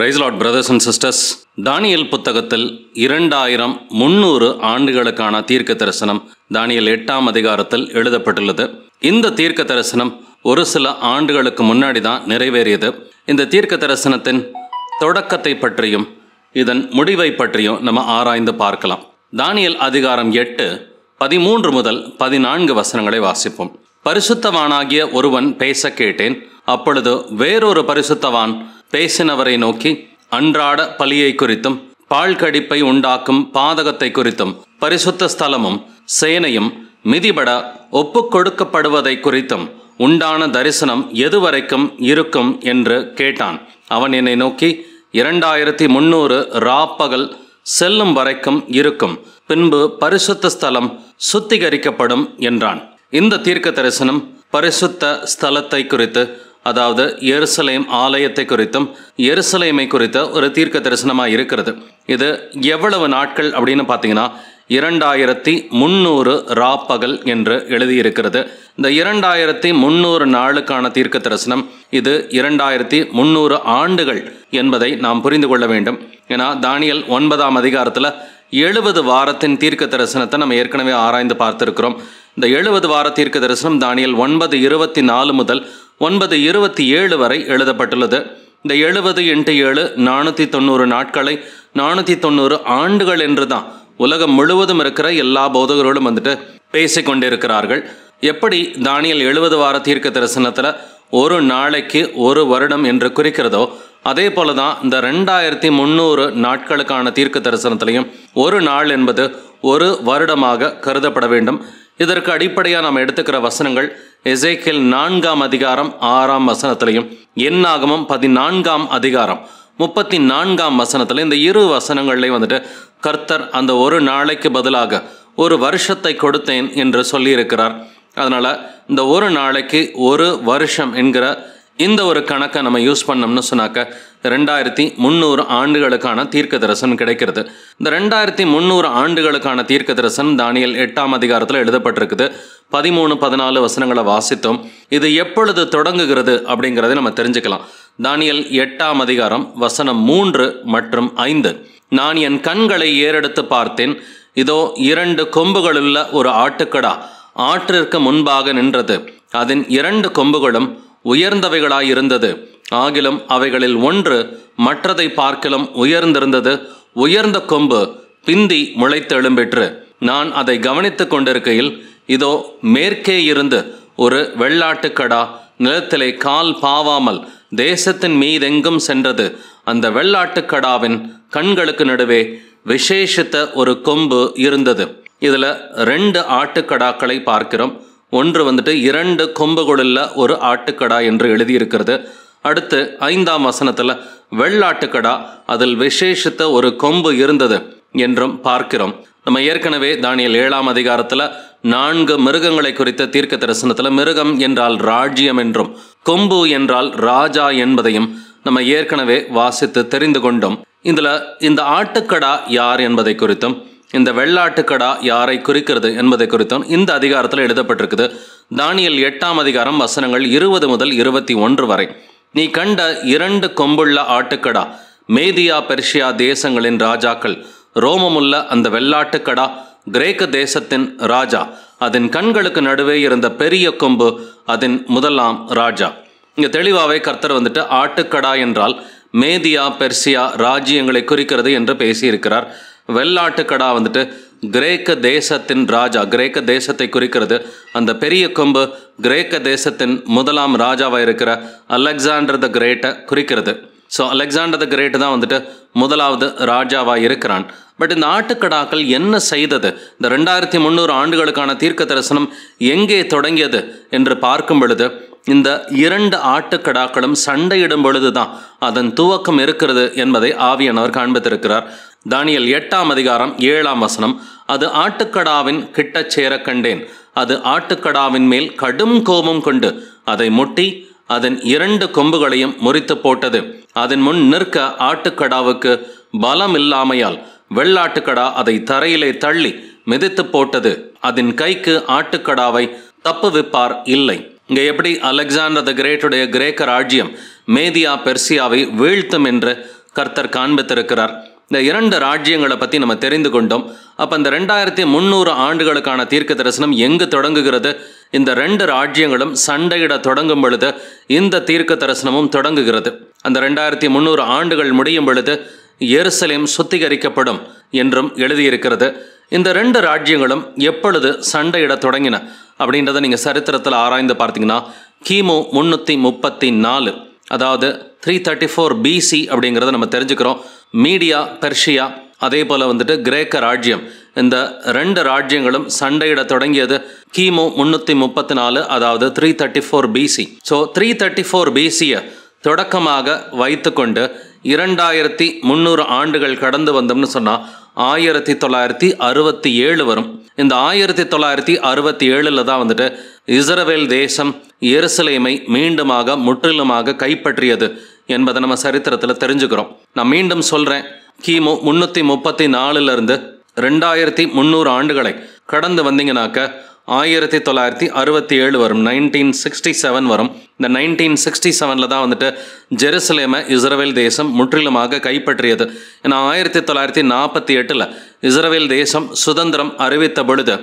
ரைஸ்லாட் brothers and sisters Daniel புத்தகத்தில் இரண்டாயிரம் முன்னூறு ஆண்டுகளுக்கான தீர்க்க தரிசனம் தானியல் எட்டாம் அதிகாரத்தில் எழுதப்பட்டுள்ளது இந்த தீர்க்க தரிசனம் ஒரு சில ஆண்டுகளுக்கு முன்னாடி தான் நிறைவேறியது இந்த தீர்க்க தரிசனத்தின் தொடக்கத்தை பற்றியும் இதன் முடிவை பற்றியும் நம்ம ஆராய்ந்து பார்க்கலாம் தானியல் அதிகாரம் எட்டு பதிமூன்று முதல் பதினான்கு வசனங்களை வாசிப்போம் பரிசுத்தவானாகிய ஒருவன் பேச கேட்டேன் அப்பொழுது வேறொரு பரிசுத்தவான் பேசினவரை நோக்கி அன்றாட பலியை குறித்தும் பால் கடிப்பை உண்டாக்கும் பாதகத்தை குறித்தும் பரிசுத்த ஸ்தலமும் சேனையும் மிதிபட ஒப்புக் கொடுக்கப்படுவதை குறித்தும் உண்டான தரிசனம் எதுவரைக்கும் இருக்கும் என்று கேட்டான் அவன் என்னை நோக்கி இரண்டாயிரத்தி முன்னூறு ராப்பகல் செல்லும் வரைக்கும் இருக்கும் பின்பு பரிசுத்த ஸ்தலம் சுத்திகரிக்கப்படும் என்றான் இந்த தீர்க்க தரிசனம் பரிசுத்த ஸ்தலத்தை குறித்து அதாவது எருசலேம் ஆலயத்தை குறித்தும் எருசலேமை குறித்த ஒரு தீர்க்க தரிசனமாக இருக்கிறது இது எவ்வளவு நாட்கள் அப்படின்னு பார்த்தீங்கன்னா இரண்டாயிரத்தி முந்நூறு ராப்பகல் என்று எழுதியிருக்கிறது இந்த இரண்டாயிரத்தி முந்நூறு நாளுக்கான தீர்க்க தரிசனம் இது இரண்டாயிரத்தி முந்நூறு ஆண்டுகள் என்பதை நாம் புரிந்து கொள்ள வேண்டும் ஏன்னா தானியல் ஒன்பதாம் அதிகாரத்தில் எழுபது வாரத்தின் தீர்க்க தரிசனத்தை நம்ம ஏற்கனவே ஆராய்ந்து பார்த்துருக்கிறோம் இந்த எழுபது வார தீர்க்க தரிசனம் தானியல் ஒன்பது இருபத்தி நாலு முதல் ஒன்பது இருபத்தி ஏழு வரை எழுதப்பட்டுள்ளது இந்த எழுபது இன்ட்டு ஏழு நானூற்றி தொண்ணூறு நாட்களை நானூற்றி தொண்ணூறு ஆண்டுகள் என்று தான் உலகம் முழுவதும் இருக்கிற எல்லா போதகர்களும் வந்துட்டு பேசி கொண்டிருக்கிறார்கள் எப்படி தானியல் எழுபது வார தீர்க்க தரிசனத்தில் ஒரு நாளைக்கு ஒரு வருடம் என்று குறிக்கிறதோ அதே போல தான் இந்த ரெண்டாயிரத்தி முந்நூறு நாட்களுக்கான தீர்க்க தரிசனத்திலையும் ஒரு நாள் என்பது ஒரு வருடமாக கருதப்பட வேண்டும் இதற்கு அடிப்படையாக நாம் எடுத்துக்கிற வசனங்கள் எசேக்கியல் நான்காம் அதிகாரம் ஆறாம் வசனத்திலையும் என்னாகமும் பதினான்காம் அதிகாரம் முப்பத்தி நான்காம் வசனத்தில் இந்த இரு வசனங்கள்லையும் வந்துட்டு கர்த்தர் அந்த ஒரு நாளைக்கு பதிலாக ஒரு வருஷத்தை கொடுத்தேன் என்று சொல்லியிருக்கிறார் அதனால் இந்த ஒரு நாளைக்கு ஒரு வருஷம் என்கிற இந்த ஒரு கணக்கை நம்ம யூஸ் பண்ணோம்னு சொன்னாக்க ரெண்டாயிரத்தி முந்நூறு ஆண்டுகளுக்கான தீர்க்க தரிசனம் கிடைக்கிறது இந்த ரெண்டாயிரத்தி முந்நூறு ஆண்டுகளுக்கான தீர்க்க தரிசனம் தானியல் எட்டாம் அதிகாரத்தில் எழுதப்பட்டிருக்குது பதிமூணு பதினாலு வசனங்களை வாசித்தோம் இது எப்பொழுது தொடங்குகிறது அப்படிங்கிறத நம்ம தெரிஞ்சுக்கலாம் தானியல் எட்டாம் அதிகாரம் வசனம் மூன்று மற்றும் ஐந்து நான் என் கண்களை ஏறெடுத்து பார்த்தேன் இதோ இரண்டு கொம்புகளுள்ள ஒரு ஆட்டுக்கடா ஆற்றிற்கு முன்பாக நின்றது அதன் இரண்டு கொம்புகளும் உயர்ந்தவைகளாயிருந்தது ஆகிலும் அவைகளில் ஒன்று மற்றதை பார்க்கிலும் உயர்ந்திருந்தது உயர்ந்த கொம்பு பிந்தி முளைத்து எழும்பிற்று நான் அதை கவனித்துக் கொண்டிருக்கையில் இதோ மேற்கே இருந்து ஒரு வெள்ளாட்டுக்கடா நிலத்திலே கால் பாவாமல் தேசத்தின் மீதெங்கும் சென்றது அந்த வெள்ளாட்டுக்கடாவின் கண்களுக்கு நடுவே விசேஷித்த ஒரு கொம்பு இருந்தது இதில் ரெண்டு ஆட்டுக்கடாக்களை பார்க்கிறோம் ஒன்று வந்துட்டு இரண்டு கொம்புகளில் ஒரு ஆட்டுக்கடா என்று எழுதியிருக்கிறது அடுத்து ஐந்தாம் வசனத்தில் வெள்ளாட்டுக்கடா அதில் விசேஷித்த ஒரு கொம்பு இருந்தது என்றும் பார்க்கிறோம் நம்ம ஏற்கனவே தானியல் ஏழாம் அதிகாரத்தில் நான்கு மிருகங்களை குறித்த தீர்க்க தரிசனத்தில் மிருகம் என்றால் ராஜ்யம் என்றும் கொம்பு என்றால் ராஜா என்பதையும் நம்ம ஏற்கனவே வாசித்து தெரிந்து கொண்டோம் இதில் இந்த ஆட்டுக்கடா யார் என்பதை குறித்தும் இந்த வெள்ளாட்டுக்கடா யாரை குறிக்கிறது என்பதை குறித்தும் இந்த அதிகாரத்தில் எழுதப்பட்டிருக்குது தானியல் எட்டாம் அதிகாரம் வசனங்கள் இருபது முதல் இருபத்தி ஒன்று வரை நீ கண்ட இரண்டு கொம்புள்ள ஆட்டுக்கடா மேதியா பெர்ஷியா தேசங்களின் ராஜாக்கள் ரோமமுள்ள அந்த வெள்ளாட்டுக்கடா கிரேக்க தேசத்தின் ராஜா அதன் கண்களுக்கு நடுவே இருந்த பெரிய கொம்பு அதன் முதலாம் ராஜா இங்கே தெளிவாகவே கர்த்தர் வந்துட்டு ஆட்டுக்கடா என்றால் மேதியா பெர்சியா ராஜ்யங்களை குறிக்கிறது என்று பேசியிருக்கிறார் வெள்ளாட்டுக்கடா வந்துட்டு கிரேக்க தேசத்தின் ராஜா கிரேக்க தேசத்தை குறிக்கிறது அந்த பெரிய கொம்பு கிரேக்க தேசத்தின் முதலாம் ராஜாவாக இருக்கிற அலெக்சாண்டர் த கிரேட்டை குறிக்கிறது ஸோ அலெக்சாண்டர் த கிரேட் தான் வந்துட்டு முதலாவது ராஜாவாக இருக்கிறான் பட் இந்த ஆட்டுக்கடாக்கள் என்ன செய்தது இந்த ரெண்டாயிரத்தி முந்நூறு ஆண்டுகளுக்கான தீர்க்க தரிசனம் எங்கே தொடங்கியது என்று பார்க்கும் பொழுது இந்த இரண்டு ஆட்டுக்கடாக்களும் சண்டையிடும் பொழுது தான் அதன் துவக்கம் இருக்கிறது என்பதை ஆவியானவர் காண்பித்திருக்கிறார் தானியல் எட்டாம் அதிகாரம் ஏழாம் வசனம் அது ஆட்டுக்கடாவின் கிட்டச் சேர கண்டேன் அது ஆட்டுக்கடாவின் மேல் கடும் கோபம் கொண்டு அதை முட்டி அதன் இரண்டு கொம்புகளையும் முறித்து போட்டது அதன் முன் நிற்க ஆட்டுக்கடாவுக்கு பலம் இல்லாமையால் வெள்ளாட்டுக்கடா அதை தரையிலே தள்ளி மிதித்து போட்டது அதன் கைக்கு ஆட்டுக்கடாவை தப்புவிப்பார் இல்லை இங்கே எப்படி அலெக்சாண்டர் த கிரேட்டுடைய கிரேக்க ராஜ்யம் மேதியா பெர்சியாவை வீழ்த்தும் என்று கர்த்தர் காண்பித்திருக்கிறார் இந்த இரண்டு ராஜ்யங்களை பற்றி நம்ம தெரிந்து கொண்டோம் அப்போ இந்த ரெண்டாயிரத்தி முந்நூறு ஆண்டுகளுக்கான தீர்க்க தரிசனம் எங்கு தொடங்குகிறது இந்த ரெண்டு ராஜ்யங்களும் சண்டையிட தொடங்கும் பொழுது இந்த தீர்க்க தரிசனமும் தொடங்குகிறது அந்த ரெண்டாயிரத்தி முந்நூறு ஆண்டுகள் முடியும் பொழுது எருசலேம் சுத்திகரிக்கப்படும் என்றும் எழுதியிருக்கிறது இந்த ரெண்டு ராஜ்யங்களும் எப்பொழுது சண்டையிட தொடங்கின அப்படின்றத நீங்கள் சரித்திரத்தில் ஆராய்ந்து பார்த்தீங்கன்னா கிமு முன்னூற்றி முப்பத்தி நாலு அதாவது த்ரீ தேர்ட்டி ஃபோர் பிசி அப்படிங்கிறத நம்ம தெரிஞ்சுக்கிறோம் மீடியா பெர்ஷியா அதே போல் வந்துட்டு கிரேக்க ராஜ்யம் இந்த ரெண்டு ராஜ்யங்களும் சண்டையிட தொடங்கியது கிமு முந்நூற்றி முப்பத்தி நாலு அதாவது three thirty four BC so three thirty four பிசியை தொடக்கமாக வைத்துக்கொண்டு இரண்டாயிரத்தி முந்நூறு ஆண்டுகள் கடந்து வந்தோம்னு சொன்னால் ஆயிரத்தி தொள்ளாயிரத்தி அறுபத்தி ஏழு வரும் இந்த ஆயிரத்தி தொள்ளாயிரத்தி அறுபத்தி ஏழில் தான் வந்துட்டு இஸ்ரவேல் தேசம் எருசலேமை மீண்டுமாக முற்றிலுமாக கைப்பற்றியது என்பதை நம்ம சரித்திரத்தில் தெரிஞ்சுக்கிறோம் நான் மீண்டும் சொல்கிறேன் கிமு முன்னூற்றி முப்பத்தி நாலுலேருந்து ரெண்டாயிரத்தி முந்நூறு ஆண்டுகளை கடந்து வந்தீங்கனாக்க ஆயிரத்தி தொள்ளாயிரத்தி அறுபத்தி ஏழு வரும் நைன்டீன் சிக்ஸ்டி செவன் வரும் இந்த நைன்டீன் சிக்ஸ்டி செவனில் தான் வந்துட்டு ஜெருசலேமை இஸ்ரேல் தேசம் முற்றிலுமாக கைப்பற்றியது ஏன்னா ஆயிரத்தி தொள்ளாயிரத்தி நாற்பத்தி எட்டில் இஸ்ரேல் தேசம் சுதந்திரம் அறிவித்த பொழுது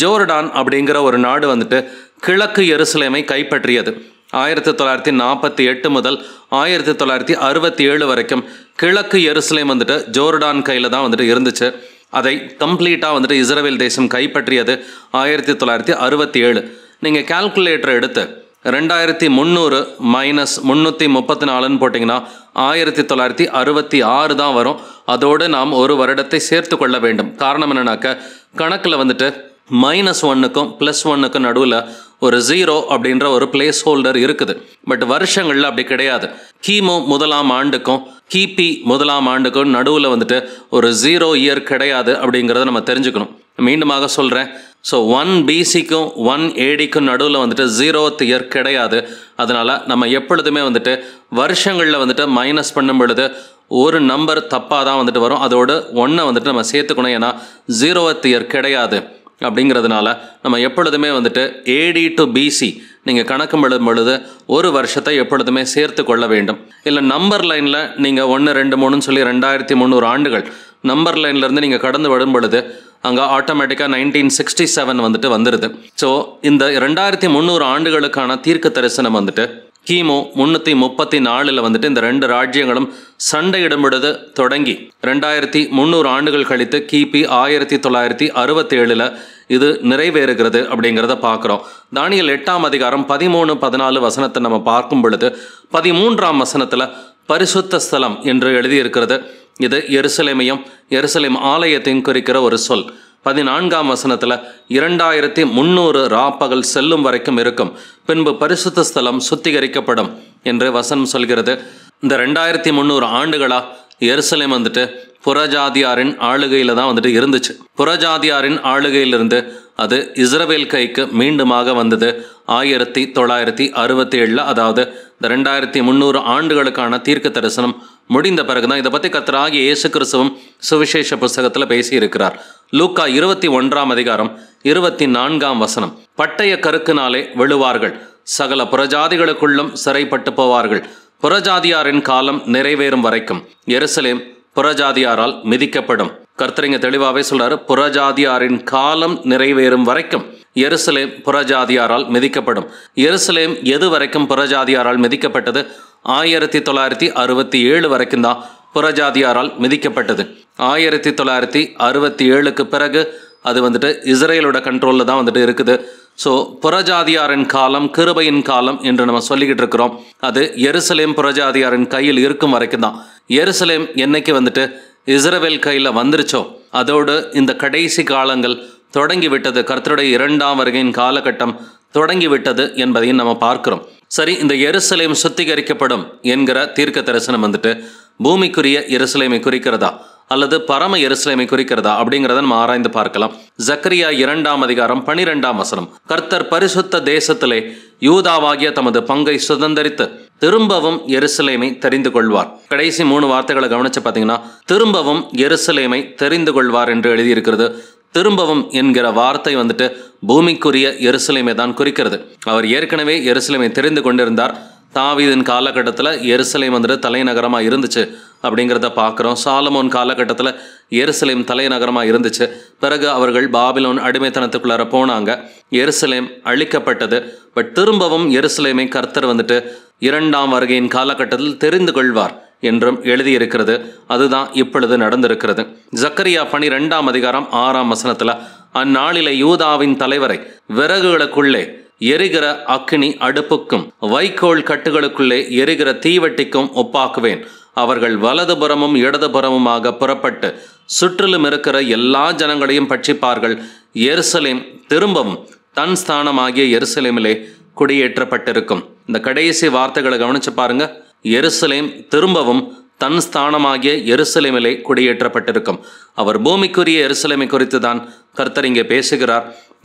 ஜோர்டான் அப்படிங்கிற ஒரு நாடு வந்துட்டு கிழக்கு எருசலேமை கைப்பற்றியது ஆயிரத்தி தொள்ளாயிரத்தி நாற்பத்தி எட்டு முதல் ஆயிரத்தி தொள்ளாயிரத்தி அறுபத்தி ஏழு வரைக்கும் கிழக்கு எருசலேம் வந்துட்டு ஜோர்டான் கையில் தான் வந்துட்டு இருந்துச்சு அதை கம்ப்ளீட்டாக வந்துட்டு இஸ்ரேல் தேசம் கைப்பற்றியது ஆயிரத்தி தொள்ளாயிரத்தி அறுபத்தி ஏழு நீங்கள் கால்குலேட்டர் எடுத்து ரெண்டாயிரத்தி முந்நூறு மைனஸ் முந்நூற்றி முப்பத்தி நாலுன்னு போட்டிங்கன்னா ஆயிரத்தி தொள்ளாயிரத்தி அறுபத்தி ஆறு தான் வரும் அதோடு நாம் ஒரு வருடத்தை சேர்த்து கொள்ள வேண்டும் காரணம் என்னன்னாக்க கணக்கில் வந்துட்டு மைனஸ் ஒன்றுக்கும் ப்ளஸ் ஒன்றுக்கும் நடுவில் ஒரு ஜீரோ அப்படின்ற ஒரு பிளேஸ் ஹோல்டர் இருக்குது பட் வருஷங்களில் அப்படி கிடையாது கிமு முதலாம் ஆண்டுக்கும் கிபி முதலாம் ஆண்டுக்கும் நடுவில் வந்துட்டு ஒரு ஜீரோ இயர் கிடையாது அப்படிங்கிறத நம்ம தெரிஞ்சுக்கணும் மீண்டுமாக சொல்கிறேன் ஸோ ஒன் பிசிக்கும் ஒன் ஏடிக்கும் நடுவில் வந்துட்டு ஜீரோத் இயர் கிடையாது அதனால் நம்ம எப்பொழுதுமே வந்துட்டு வருஷங்களில் வந்துட்டு மைனஸ் பண்ணும் பொழுது ஒரு நம்பர் தப்பாக தான் வந்துட்டு வரும் அதோடு ஒன்றை வந்துட்டு நம்ம சேர்த்துக்கணும் ஏன்னா ஜீரோத் இயர் கிடையாது அப்படிங்கிறதுனால நம்ம எப்பொழுதுமே வந்துட்டு ஏடி டு பிசி நீங்கள் கணக்கு எழுதும் பொழுது ஒரு வருஷத்தை எப்பொழுதுமே சேர்த்து கொள்ள வேண்டும் இல்லை நம்பர் லைனில் நீங்கள் ஒன்று ரெண்டு மூணுன்னு சொல்லி ரெண்டாயிரத்தி முந்நூறு ஆண்டுகள் நம்பர் லைன்லேருந்து நீங்கள் கடந்து வரும் பொழுது அங்கே ஆட்டோமேட்டிக்காக நைன்டீன் சிக்ஸ்டி செவன் வந்துட்டு வந்துடுது ஸோ இந்த ரெண்டாயிரத்தி முந்நூறு ஆண்டுகளுக்கான தீர்க்க தரிசனம் வந்துட்டு கிமு முன்னூற்றி முப்பத்தி நாலில் வந்துட்டு இந்த ரெண்டு ராஜ்யங்களும் சண்டையிடமிடுது தொடங்கி ரெண்டாயிரத்தி முந்நூறு ஆண்டுகள் கழித்து கிபி ஆயிரத்தி தொள்ளாயிரத்தி அறுபத்தி ஏழுல இது நிறைவேறுகிறது அப்படிங்கிறத பார்க்குறோம் தானியல் எட்டாம் அதிகாரம் பதிமூணு பதினாலு வசனத்தை நம்ம பார்க்கும் பொழுது பதிமூன்றாம் வசனத்தில் பரிசுத்த ஸ்தலம் என்று எழுதியிருக்கிறது இது எருசலேமையும் எருசலேம் ஆலயத்தையும் குறிக்கிற ஒரு சொல் பதினான்காம் வசனத்தில் இரண்டாயிரத்தி முந்நூறு ராப்பகல் செல்லும் வரைக்கும் இருக்கும் பின்பு பரிசுத்த ஸ்தலம் சுத்திகரிக்கப்படும் என்று வசனம் சொல்கிறது இந்த ரெண்டாயிரத்தி முந்நூறு ஆண்டுகளாக எருசலேம் வந்துட்டு புறஜாதியாரின் ஆளுகையில் தான் வந்துட்டு இருந்துச்சு புறஜாதியாரின் ஆளுகையிலிருந்து அது இஸ்ரவேல் கைக்கு மீண்டுமாக வந்தது ஆயிரத்தி தொள்ளாயிரத்தி அறுபத்தி ஏழில் அதாவது இந்த ரெண்டாயிரத்தி முந்நூறு ஆண்டுகளுக்கான தீர்க்க தரிசனம் முடிந்த பிறகு தான் இதை பற்றி கத்தராகி இயேசு கிறிஸ்துவும் சுவிசேஷ புஸ்தகத்தில் பேசியிருக்கிறார் லூக்கா இருபத்தி ஒன்றாம் அதிகாரம் இருபத்தி நான்காம் வசனம் பட்டய கருக்கினாலே விழுவார்கள் சகல புறஜாதிகளுக்குள்ளும் சிறைப்பட்டு போவார்கள் புறஜாதியாரின் காலம் நிறைவேறும் வரைக்கும் எருசலேம் புறஜாதியாரால் மிதிக்கப்படும் கர்த்தரிங்க தெளிவாகவே சொல்றாரு புறஜாதியாரின் காலம் நிறைவேறும் வரைக்கும் எருசலேம் புறஜாதியாரால் மிதிக்கப்படும் எருசலேம் எது வரைக்கும் புறஜாதியாரால் மிதிக்கப்பட்டது ஆயிரத்தி தொள்ளாயிரத்தி அறுபத்தி ஏழு வரைக்கும் தான் புறஜாதியாரால் மிதிக்கப்பட்டது ஆயிரத்தி தொள்ளாயிரத்தி அறுபத்தி ஏழுக்கு பிறகு அது வந்துட்டு இஸ்ரேலோட கண்ட்ரோலில் தான் வந்துட்டு இருக்குது ஸோ புறஜாதியாரின் காலம் கிருபையின் காலம் என்று நம்ம சொல்லிக்கிட்டு இருக்கிறோம் அது எருசலேம் புறஜாதியாரின் கையில் இருக்கும் வரைக்கும் தான் எருசலேம் என்னைக்கு வந்துட்டு இஸ்ரேவேல் கையில் வந்துருச்சோ அதோடு இந்த கடைசி காலங்கள் தொடங்கி விட்டது கர்த்தருடைய இரண்டாம் வருகையின் காலகட்டம் தொடங்கி விட்டது என்பதையும் நம்ம பார்க்கிறோம் சரி இந்த எருசலேம் சுத்திகரிக்கப்படும் என்கிற தீர்க்க தரிசனம் வந்துட்டு பூமிக்குரிய எருசலேமை குறிக்கிறதா அல்லது பரம எருசலேமை குறிக்கிறதா அப்படிங்கிறத நம்ம ஆராய்ந்து பார்க்கலாம் ஜக்கரியா இரண்டாம் அதிகாரம் பனிரெண்டாம் வசனம் கர்த்தர் பரிசுத்த தேசத்திலே யூதாவாகிய தமது பங்கை சுதந்திரித்து திரும்பவும் எருசலேமை தெரிந்து கொள்வார் கடைசி மூணு வார்த்தைகளை கவனிச்சு பார்த்தீங்கன்னா திரும்பவும் எருசலேமை தெரிந்து கொள்வார் என்று எழுதியிருக்கிறது திரும்பவும் என்கிற வார்த்தை வந்துட்டு பூமிக்குரிய எருசலேமை தான் குறிக்கிறது அவர் ஏற்கனவே எருசலேமை தெரிந்து கொண்டிருந்தார் தாவிதின் காலகட்டத்தில் எருசலேம் வந்துட்டு தலைநகரமாக இருந்துச்சு அப்படிங்கிறத பார்க்குறோம் சாலமோன் காலகட்டத்தில் எருசலேம் தலைநகரமாக இருந்துச்சு பிறகு அவர்கள் பாபிலோன் அடிமைத்தனத்துக்குள்ளார போனாங்க எருசலேம் அழிக்கப்பட்டது பட் திரும்பவும் எருசலேமை கர்த்தர் வந்துட்டு இரண்டாம் வருகையின் காலகட்டத்தில் தெரிந்து கொள்வார் என்றும் எழுதியிருக்கிறது அதுதான் இப்பொழுது நடந்திருக்கிறது ஜக்கரியா பணி ரெண்டாம் அதிகாரம் ஆறாம் வசனத்தில் அந்நாளில யூதாவின் தலைவரை விறகுகளுக்குள்ளே எரிகிற அக்னி அடுப்புக்கும் வைக்கோல் கட்டுகளுக்குள்ளே எரிகிற தீவட்டிக்கும் ஒப்பாக்குவேன் அவர்கள் வலதுபுறமும் இடதுபுறமுமாக புறப்பட்டு சுற்றிலும் இருக்கிற எல்லா ஜனங்களையும் பட்சிப்பார்கள் எருசலேம் திரும்பவும் தன் ஸ்தானமாகிய எருசலேமிலே குடியேற்றப்பட்டிருக்கும் இந்த கடைசி வார்த்தைகளை கவனித்து பாருங்க எருசலேம் திரும்பவும் தன் ஸ்தானமாகிய எருசலேமிலே குடியேற்றப்பட்டிருக்கும் அவர் பூமிக்குரிய எருசலேமை குறித்து தான் கர்த்தர் இங்கே பேசுகிறார்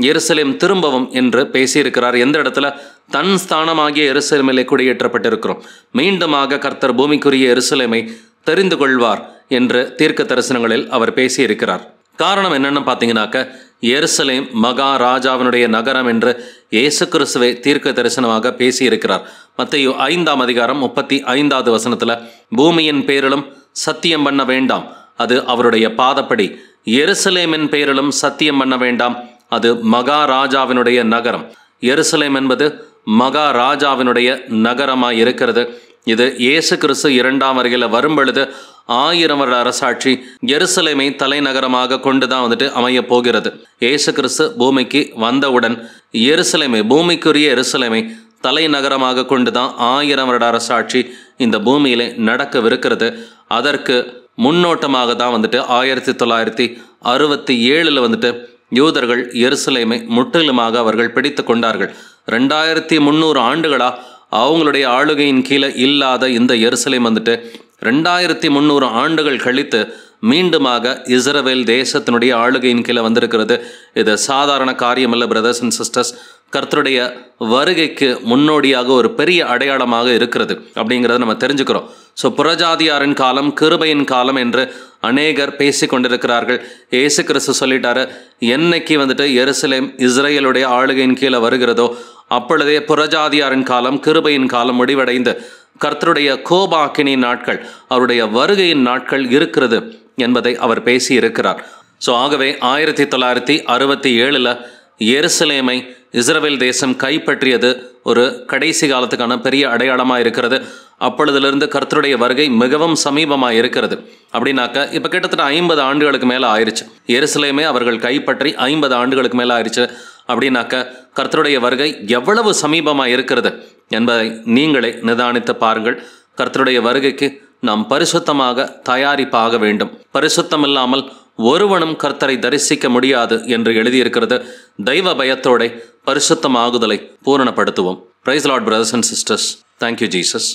எருசலேம் திரும்பவும் என்று பேசியிருக்கிறார் எந்த இடத்துல தன் ஸ்தானமாகிய எருசலேமிலே குடியேற்றப்பட்டிருக்கிறோம் மீண்டுமாக கர்த்தர் பூமிக்குரிய எருசலேமை தெரிந்து கொள்வார் என்று தீர்க்க தரிசனங்களில் அவர் பேசியிருக்கிறார் காரணம் என்னென்னு பார்த்தீங்கன்னாக்க எருசலேம் மகா ராஜாவினுடைய நகரம் என்று இயேசு கிறிஸ்துவை தீர்க்க தரிசனமாக பேசியிருக்கிறார் மத்தையோ ஐந்தாம் அதிகாரம் முப்பத்தி ஐந்தாவது வசனத்தில் பூமியின் பேரிலும் சத்தியம் பண்ண வேண்டாம் அது அவருடைய பாதப்படி எருசலேமின் பேரிலும் சத்தியம் பண்ண வேண்டாம் அது மகாராஜாவினுடைய நகரம் எருசலேம் என்பது மகாராஜாவினுடைய நகரமாக இருக்கிறது இது இயேசு கிறிஸ்து இரண்டாம் வரும் வரும்பொழுது ஆயிரம் வருட அரசாட்சி எருசலேமை தலைநகரமாக கொண்டு தான் வந்துட்டு அமைய போகிறது இயேசு கிறிஸ்து பூமிக்கு வந்தவுடன் எருசலேமை பூமிக்குரிய எருசலேமை தலைநகரமாக கொண்டு தான் ஆயிரம் வருட அரசாட்சி இந்த பூமியிலே நடக்கவிருக்கிறது அதற்கு முன்னோட்டமாக தான் வந்துட்டு ஆயிரத்தி தொள்ளாயிரத்தி அறுபத்தி ஏழில் வந்துட்டு யூதர்கள் எருசலேமை முற்றிலுமாக அவர்கள் பிடித்து கொண்டார்கள் ரெண்டாயிரத்தி முந்நூறு ஆண்டுகளாக அவங்களுடைய ஆளுகையின் கீழே இல்லாத இந்த எருசலேம் வந்துட்டு ரெண்டாயிரத்தி முந்நூறு ஆண்டுகள் கழித்து மீண்டுமாக இஸ்ரவேல் தேசத்தினுடைய ஆளுகையின் கீழே வந்திருக்கிறது இது சாதாரண காரியமல்ல பிரதர்ஸ் அண்ட் சிஸ்டர்ஸ் கர்த்தருடைய வருகைக்கு முன்னோடியாக ஒரு பெரிய அடையாளமாக இருக்கிறது அப்படிங்கிறத நம்ம தெரிஞ்சுக்கிறோம் ஸோ புறஜாதியாரின் காலம் கிருபையின் காலம் என்று அநேகர் பேசி கொண்டிருக்கிறார்கள் ஏசு கிறிஸ்து சொல்லிட்டாரு என்னைக்கு வந்துட்டு எருசலேம் இஸ்ரேலுடைய ஆளுகையின் கீழே வருகிறதோ அப்பொழுதே புறஜாதியாரின் காலம் கிருபையின் காலம் முடிவடைந்து கர்த்தருடைய கோபாக்கினி நாட்கள் அவருடைய வருகையின் நாட்கள் இருக்கிறது என்பதை அவர் பேசி இருக்கிறார் ஸோ ஆகவே ஆயிரத்தி தொள்ளாயிரத்தி அறுபத்தி ஏழில் எருசலேமை இஸ்ரேல் தேசம் கைப்பற்றியது ஒரு கடைசி காலத்துக்கான பெரிய அடையாளமாக இருக்கிறது அப்பொழுதுலேருந்து கர்த்தருடைய வருகை மிகவும் சமீபமாக இருக்கிறது அப்படின்னாக்கா இப்போ கிட்டத்தட்ட ஐம்பது ஆண்டுகளுக்கு மேலே ஆயிடுச்சு எருசலேமே அவர்கள் கைப்பற்றி ஐம்பது ஆண்டுகளுக்கு மேலே ஆயிடுச்சு அப்படின்னாக்க கர்த்தருடைய வருகை எவ்வளவு சமீபமாக இருக்கிறது என்பதை நீங்களே நிதானித்து பாருங்கள் கர்த்தருடைய வருகைக்கு நாம் பரிசுத்தமாக தயாரிப்பாக வேண்டும் பரிசுத்தம் இல்லாமல் ஒருவனும் கர்த்தரை தரிசிக்க முடியாது என்று எழுதியிருக்கிறது தெய்வ பயத்தோட பரிசுத்தமாகுதலை பூரணப்படுத்துவோம் praise Lord brothers and sisters thank you Jesus